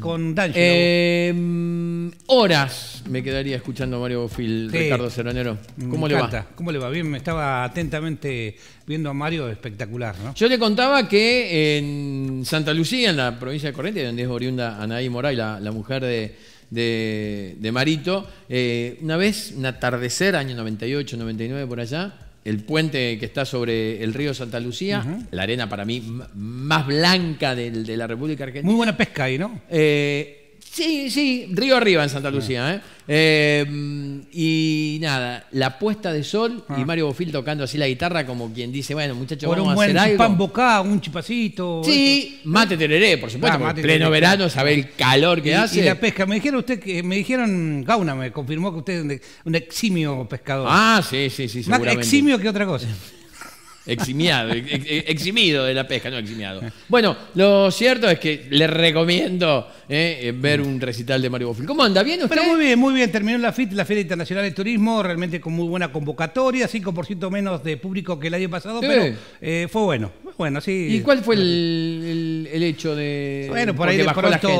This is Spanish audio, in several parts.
con, em, horas me quedaría escuchando a Mario Bofil, Ricardo Ceronero ¿Cómo le va? ¿Cómo le va? Bien, me estaba atentamente viendo a Mario, espectacular, Yo le contaba que en Santa Lucía, en la provincia de Corrientes, donde es oriunda Anaí Moray, la, mujer de, Marito, eh, una vez, un atardecer, año 98, 99, por allá, el puente que está sobre el río Santa Lucía, la arena para mí más blanca de, la República Argentina. Muy buena pesca ahí, ¿no? Eh, Sí, sí, río arriba en Santa Lucía. Ah. ¿eh? eh mm, y nada, la puesta de sol y ah. Mario Bofil tocando así la guitarra como quien dice, bueno, muchachos, vamos un a hacer algo. pan bocá, un chipacito. Sí, mate teneré, por supuesto, ah, pleno verano, sabe el calor que hace. y la pesca, me dijeron usted que me dijeron Gauna me confirmó que usted es un, eximio pescador. Ah, sí, sí, sí, Más eximio que otra cosa. Eximiado, eximido de la pesca, no eximiado. Bueno, lo cierto es que le recomiendo eh, eh, ver un recital de Mario Bofill. ¿Cómo anda? ¿Bien usted? Pero muy bien, muy bien. Terminó la FIT, la Feria Internacional de Turismo, realmente con muy buena convocatoria, 5% menos de público que el año pasado, pero eh, fue bueno. Bueno, sí. ¿Y cuál fue el hecho de. Bueno, por ahí de la, gente.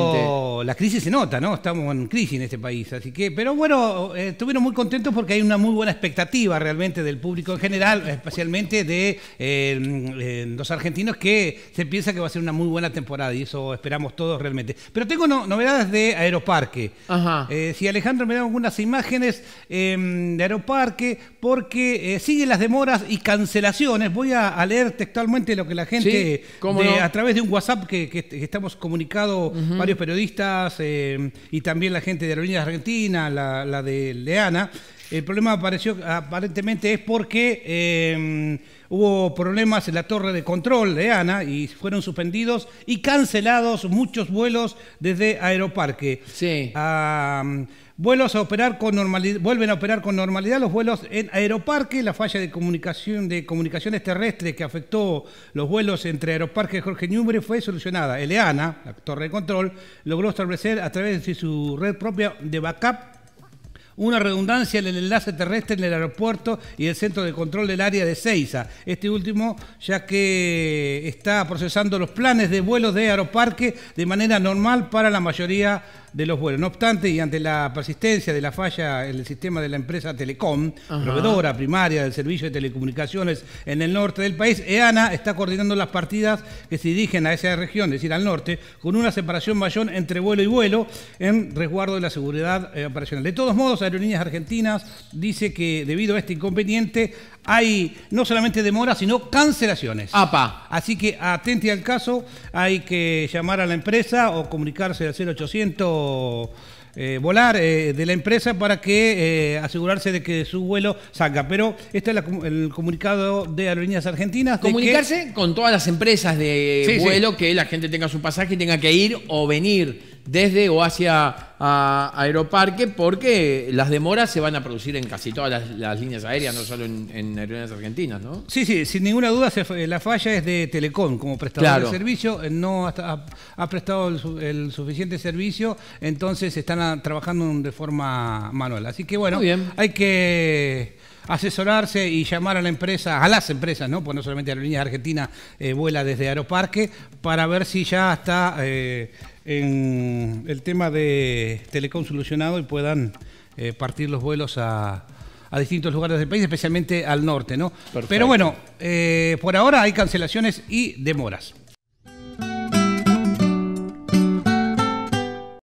la, crisis se nota, ¿no? Estamos en crisis en este país, así que. Pero bueno, eh, estuvieron muy contentos porque hay una muy buena expectativa realmente del público en general, especialmente de eh, eh, los argentinos, que se piensa que va a ser una muy buena temporada y eso esperamos todos realmente. Pero tengo novedades de Aeroparque. Ajá. si Alejandro me da algunas imágenes em, de Aeroparque, porque siguen las demoras y cancelaciones. Voy a, leer textualmente lo que la gente a través de un WhatsApp que que, estamos comunicados varios periodistas eh, y también la gente de Aerolíneas Argentina, la, la de Leana, el problema apareció aparentemente es porque em, hubo problemas en la torre de control de ¿eh, ANA y fueron suspendidos y cancelados muchos vuelos desde Aeroparque. Sí. vuelos a operar con normalidad, vuelven a operar con normalidad los vuelos en Aeroparque, la falla de comunicación de comunicaciones terrestres que afectó los vuelos entre Aeroparque y Jorge Ñubre fue solucionada. El EANA, la torre de control, logró establecer a través de su red propia de backup una redundancia en el enlace terrestre en el aeropuerto y el centro de control del área de Ceiza. Este último ya que está procesando los planes de vuelos de Aeroparque de manera normal para la mayoría de los vuelos. No obstante, y ante la persistencia de la falla en el sistema de la empresa Telecom, proveedora primaria del servicio de telecomunicaciones en el norte del país, EANA está coordinando las partidas que se dirigen a esa región, es decir, al norte, con una separación mayor entre vuelo y vuelo en resguardo de la seguridad eh, operacional. De todos modos, Aerolíneas Argentinas dice que debido a este inconveniente hay no solamente demoras, sino cancelaciones. Así que atente al caso, hay que llamar a la empresa o comunicarse al 0800 eh, volar eh, de la empresa para que eh, asegurarse de que su vuelo salga. Pero este es el comunicado de Aerolíneas Argentinas. Comunicarse con todas las empresas de vuelo que la gente tenga su pasaje y tenga que ir o venir desde o hacia Aeroparque porque las demoras se van a producir en casi todas las, líneas aéreas, no solo en, aerolíneas argentinas, ¿no? Sí, sí, sin ninguna duda la falla es de Telecom como prestador de servicio, eh, no ha, prestado el, suficiente servicio, entonces están ah, trabajando de forma manual. Así que bueno, hay que asesorarse y llamar a la empresa, a las empresas, ¿no? Pues no solamente Aerolíneas Argentinas eh, vuela desde Aeroparque, para ver si ya está eh, en el tema de Telecom solucionado y puedan eh, partir los vuelos a, a distintos lugares del país, especialmente al norte, ¿no? Pero bueno, eh, por ahora hay cancelaciones y demoras.